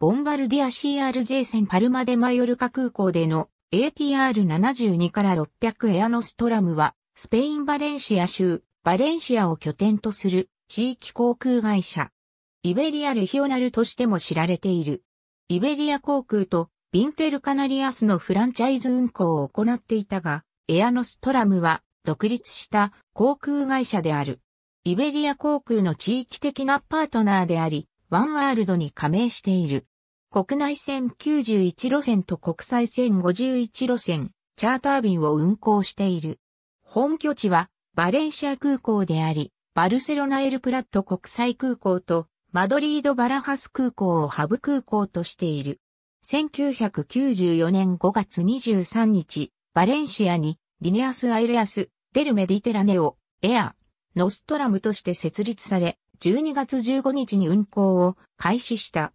ボンバルディア CRJ 戦パルマデマヨルカ空港での ATR72 から600エアノストラムは、スペインバレンシア州、バレンシアを拠点とする地域航空会社。イベリアレヒオナルとしても知られている。イベリア航空とビンテルカナリアスのフランチャイズ運航を行っていたが、エアノストラムは独立した航空会社である。イベリア航空の地域的なパートナーであり、ワンワールドに加盟している。国内線91路線と国際線51路線、チャーター便を運行している。本拠地はバレンシア空港であり、バルセロナエルプラット国際空港とマドリードバラハス空港をハブ空港としている。1994年5月23日、バレンシアにリネアス・アイレアス・デル・メディテラネオ、エア、ノストラムとして設立され、12月15日に運行を開始した。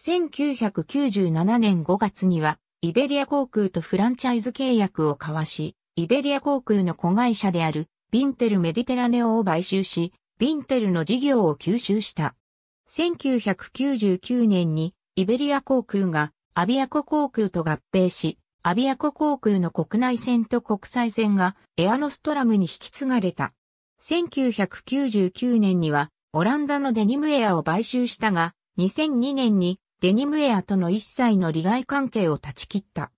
1997年5月には、イベリア航空とフランチャイズ契約を交わし、イベリア航空の子会社である、ビンテルメディテラネオを買収し、ビンテルの事業を吸収した。1999年に、イベリア航空が、アビアコ航空と合併し、アビアコ航空の国内線と国際線がエアロストラムに引き継がれた。1999年にはオランダのデニムエアを買収したが、2002年にデニムエアとの一切の利害関係を断ち切った。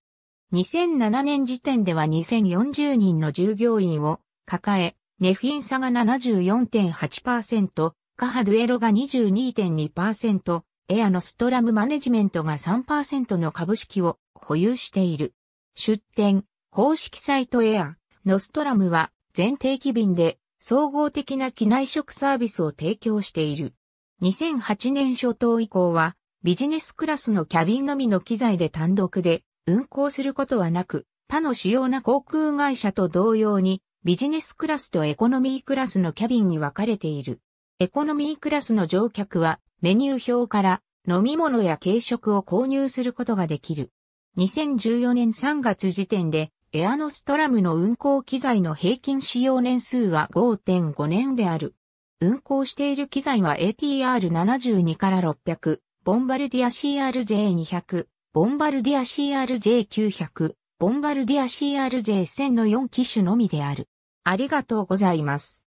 2007年時点では2040人の従業員を抱え、ネフィンサが74.8%、カハドゥエロが22.2%、エアのストラムマネジメントが3%の株式を保有している。出店、公式サイトエア、のストラムは全定期便で総合的な機内食サービスを提供している。2008年初頭以降は、ビジネスクラスのキャビンのみの機材で単独で運航することはなく、他の主要な航空会社と同様に、ビジネスクラスとエコノミークラスのキャビンに分かれている。エコノミークラスの乗客は、メニュー表から飲み物や軽食を購入することができる。2014年3月時点で、エアノストラムの運行機材の平均使用年数は5.5年である。運行している機材は ATR72 から600、ボンバルディア CRJ200、ボンバルディア CRJ900、ボンバルディア CRJ1000 の4機種のみである。ありがとうございます。